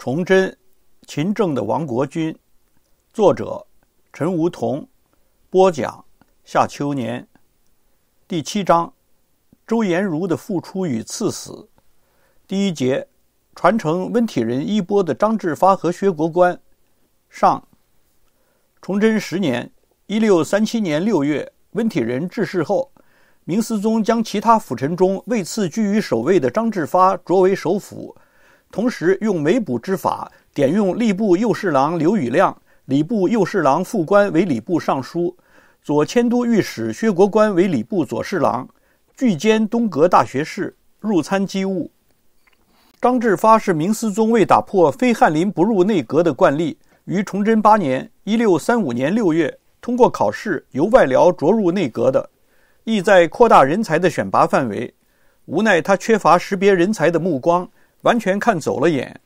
《崇祯，勤政的亡国君》，作者：陈梧桐，播讲：夏秋年，第七章：周延儒的复出与赐死，第一节：传承温体仁衣钵的张志发和薛国官。上。崇祯十年（一六三七年六月），温体仁致仕后，明思宗将其他辅臣中未赐居于首位的张志发擢为首辅。同时，用美补之法，典用吏部右侍郎刘宇亮、礼部右侍郎副官为礼部尚书，左迁都御史薛国官为礼部左侍郎，聚兼东阁大学士，入参机务。张志发是明思宗为打破非翰林不入内阁的惯例，于崇祯八年（一六三五年）六月通过考试，由外僚擢入内阁的，意在扩大人才的选拔范围。无奈他缺乏识别人才的目光。完全看走了眼。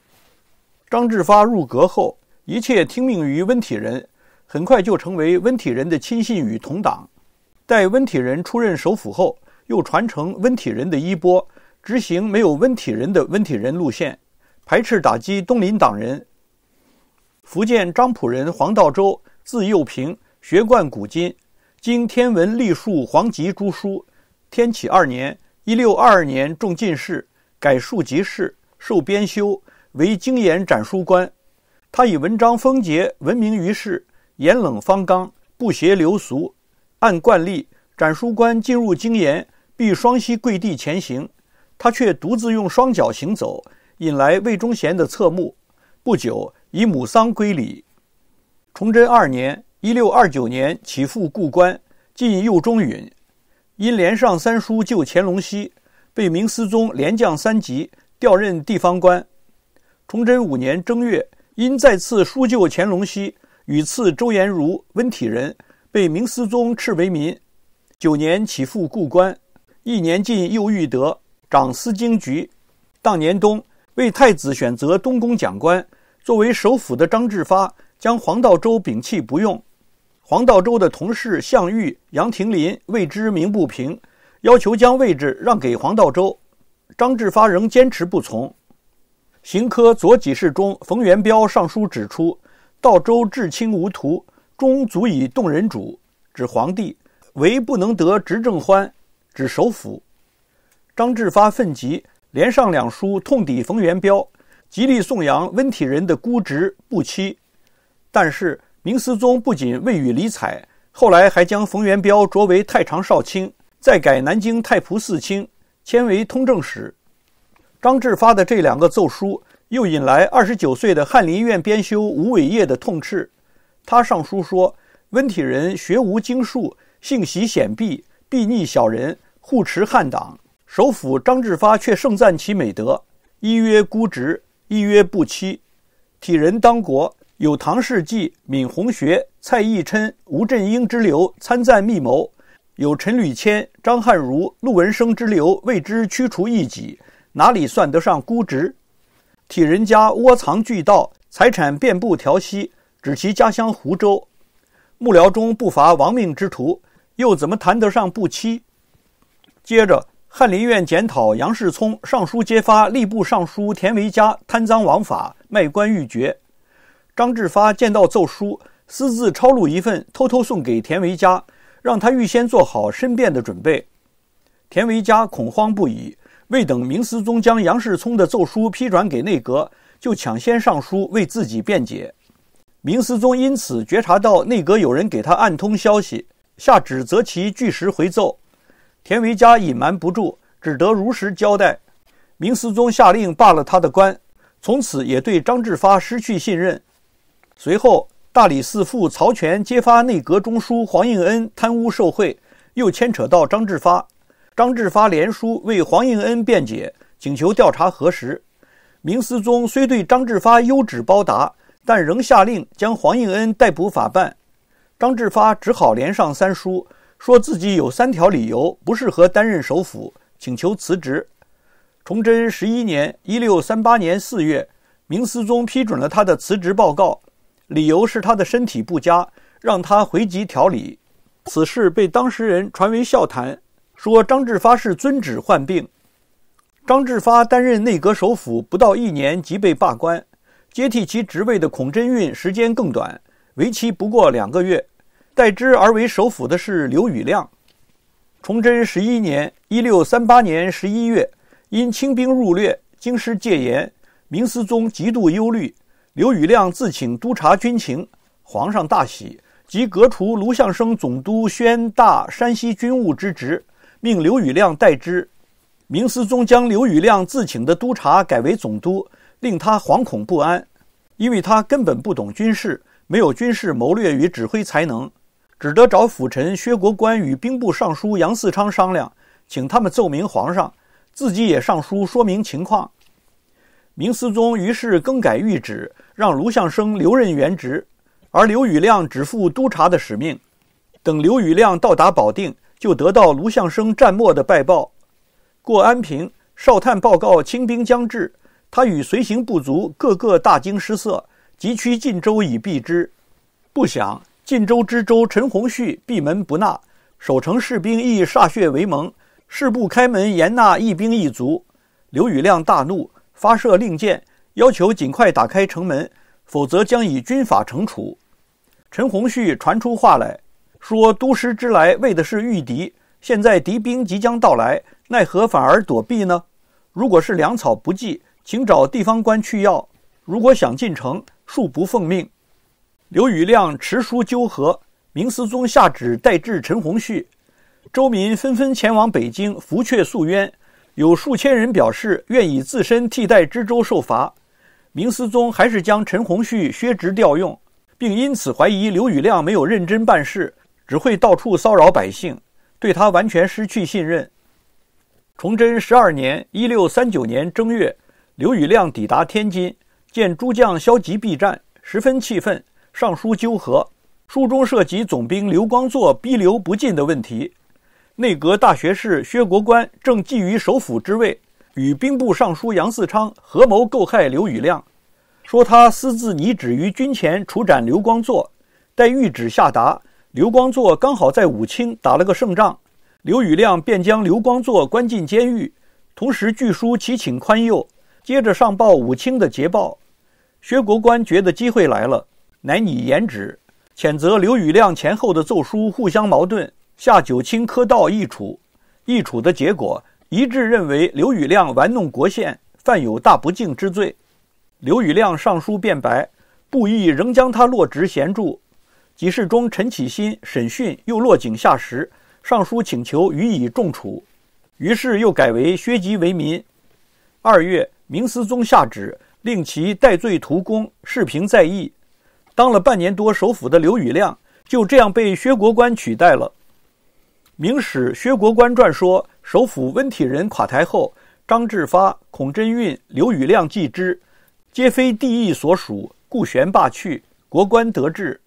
张治发入阁后，一切听命于温体仁，很快就成为温体仁的亲信与同党。待温体仁出任首辅后，又传承温体仁的衣钵，执行没有温体仁的温体仁路线，排斥打击东林党人。福建漳浦人黄道周，字幼平，学贯古今，经天文历数、黄籍诸书。天启二年（一六二二年）中进士，改庶吉士。授编修，为经研展书官。他以文章风节闻名于世，严冷方刚，不协流俗。按惯例，展书官进入经研，必双膝跪地前行，他却独自用双脚行走，引来魏忠贤的侧目。不久，以母丧归里。崇祯二年（一六二九年），起复故官，进右中允。因连上三书救乾隆熙，被明思宗连降三级。调任地方官，崇祯五年正月，因再次疏救乾隆熙，屡次周延儒、温体仁被明思宗斥为民。九年起复故官，一年进右御德，掌司经局。当年冬，为太子选择东宫讲官。作为首辅的张治发将黄道周摒弃不用，黄道周的同事项玉、杨廷麟为之鸣不平，要求将位置让给黄道周。张志发仍坚持不从，刑科左给事中冯元彪上书指出：“道州至清无徒，终足以动人主，指皇帝；唯不能得执政欢，指首辅。”张志发愤极，连上两书痛抵冯元彪，极力颂扬温体仁的孤直不欺。但是明思宗不仅未予理睬，后来还将冯元彪擢为太常少卿，再改南京太仆寺卿。签为通政使张志发的这两个奏疏，又引来二十九岁的翰林院编修吴伟业的痛斥。他上书说：“温体仁学无经术，性喜险僻，避逆小人，护持汉党。”首辅张志发却盛赞其美德，一曰孤直，一曰不欺。体仁当国有唐世济、闵鸿学、蔡义琛、吴振英之流参赞密谋。有陈履谦、张汉儒、陆文生之流为之驱除异己，哪里算得上孤直？替人家窝藏巨盗，财产遍布调西，指其家乡湖州。幕僚中不乏亡命之徒，又怎么谈得上不欺？接着，翰林院检讨杨世聪上书揭发吏部尚书田维嘉贪赃枉法、卖官鬻爵。张志发见到奏书，私自抄录一份，偷偷送给田维嘉。让他预先做好申辩的准备。田维嘉恐慌不已，未等明思宗将杨世聪的奏书批转给内阁，就抢先上书为自己辩解。明思宗因此觉察到内阁有人给他暗通消息，下旨责其据实回奏。田维嘉隐瞒不住，只得如实交代。明思宗下令罢了他的官，从此也对张志发失去信任。随后。大理寺副曹全揭发内阁中书黄应恩贪污受贿，又牵扯到张志发。张志发连书为黄应恩辩解，请求调查核实。明思宗虽对张志发优旨包答，但仍下令将黄应恩逮捕法办。张志发只好连上三书，说自己有三条理由不适合担任首辅，请求辞职。崇祯十一年（一六三八年）四月，明思宗批准了他的辞职报告。理由是他的身体不佳，让他回籍调理。此事被当事人传为笑谈，说张志发是遵旨患病。张志发担任内阁首辅不到一年即被罢官，接替其职位的孔贞运时间更短，为期不过两个月。代之而为首辅的是刘宇亮。崇祯十一年（一六三八年）十一月，因清兵入掠，京师戒严，明思宗极度忧虑。刘宇亮自请督察军情，皇上大喜，即革除卢象升总督宣大山西军务之职，命刘宇亮代之。明思宗将刘宇亮自请的督察改为总督，令他惶恐不安，因为他根本不懂军事，没有军事谋略与指挥才能，只得找辅臣薛国官与兵部尚书杨嗣昌商量，请他们奏明皇上，自己也上书说明情况。明思宗于是更改谕旨，让卢象升留任原职，而刘宇亮只负督察的使命。等刘宇亮到达保定，就得到卢象升战殁的败报。过安平，少探报告清兵将至，他与随行部族个个大惊失色，急趋晋州以避之。不想晋州知州陈洪绪闭门不纳，守城士兵亦歃血为盟，誓不开门严纳一兵一卒。刘宇亮大怒。发射令箭，要求尽快打开城门，否则将以军法惩处。陈洪旭传出话来，说都师之来为的是御敌，现在敌兵即将到来，奈何反而躲避呢？如果是粮草不济，请找地方官去要；如果想进城，恕不奉命。刘禹亮持书纠和，明思宗，下旨代至陈洪旭，周民纷纷前往北京，拂阙诉冤。有数千人表示愿以自身替代知州受罚，明思宗还是将陈洪绪削职调用，并因此怀疑刘宇亮没有认真办事，只会到处骚扰百姓，对他完全失去信任。崇祯十二年（一六三九年）正月，刘宇亮抵达天津，见诸将消极避战，十分气愤，上书纠和。书中涉及总兵刘光祚逼留不进的问题。内阁大学士薛国观正觊觎首辅之位，与兵部尚书杨嗣昌合谋构害刘宇亮，说他私自拟旨于军前处斩刘光祚。待御旨下达，刘光祚刚好在武清打了个胜仗，刘宇亮便将刘光祚关进监狱，同时据书乞请宽宥。接着上报武清的捷报，薛国观觉得机会来了，乃拟言旨谴责刘宇亮前后的奏书互相矛盾。下九卿科道议处，议处的结果一致认为刘宇亮玩弄国宪，犯有大不敬之罪。刘宇亮上书辩白，布衣仍将他落职闲住。吉事中，陈启新审讯又落井下石，上书请求予以重处，于是又改为削籍为民。二月，明思宗下旨令其戴罪图功，视平在役。当了半年多首辅的刘宇亮就这样被薛国官取代了。明史薛国官传说，首辅温体仁垮台后，张志发、孔贞运、刘宇亮继之，皆非帝意所属，故玄罢去。国官得志。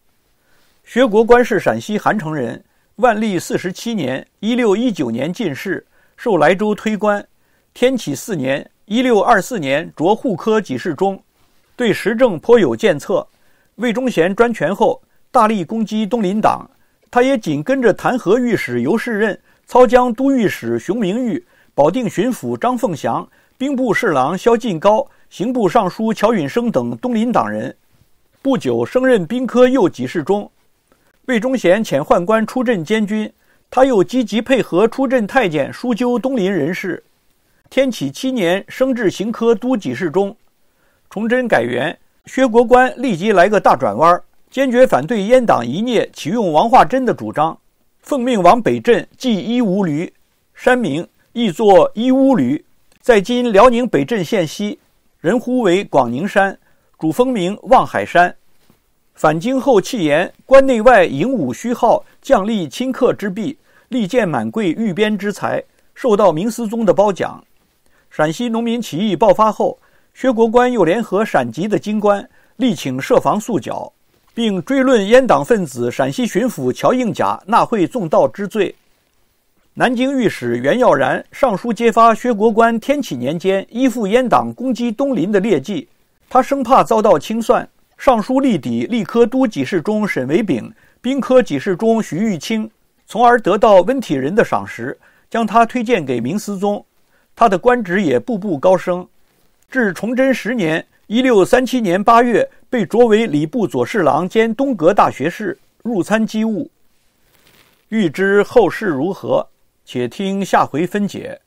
薛国官是陕西韩城人，万历四十七年一六一九年）进士，授莱州推官，天启四年一六二四年）擢户科给事中，对时政颇有建策。魏忠贤专权后，大力攻击东林党。他也紧跟着弹劾御史尤世任、操江都御史熊明玉、保定巡抚张凤祥、兵部侍郎萧劲高、刑部尚书乔允升等东林党人。不久，升任兵科右给事中。魏忠贤遣宦官出镇监军，他又积极配合出镇太监疏究东林人士。天启七年，升至刑科都给事中。崇祯改元，薛国官立即来个大转弯儿。坚决反对阉党一孽启用王化贞的主张，奉命往北镇祭伊吾闾山名亦作伊吾闾，在今辽宁北镇县西，人呼为广宁山，主峰名望海山。返京后弃言，关内外迎武虚号，将立亲客之弊，力荐满贵御边之才，受到明思宗的褒奖。陕西农民起义爆发后，薛国官又联合陕籍的金官，力请设防速剿。并追论阉党分子陕西巡抚乔应甲纳贿纵盗之罪。南京御史袁耀然上书揭发薛国官天启年间依附阉党攻击东林的劣迹，他生怕遭到清算，上书力抵吏科都给事中沈维炳、兵科给事中徐玉清，从而得到温体仁的赏识，将他推荐给明思宗，他的官职也步步高升，至崇祯十年。一六三七年八月，被擢为礼部左侍郎兼东阁大学士，入参机务。欲知后事如何，且听下回分解。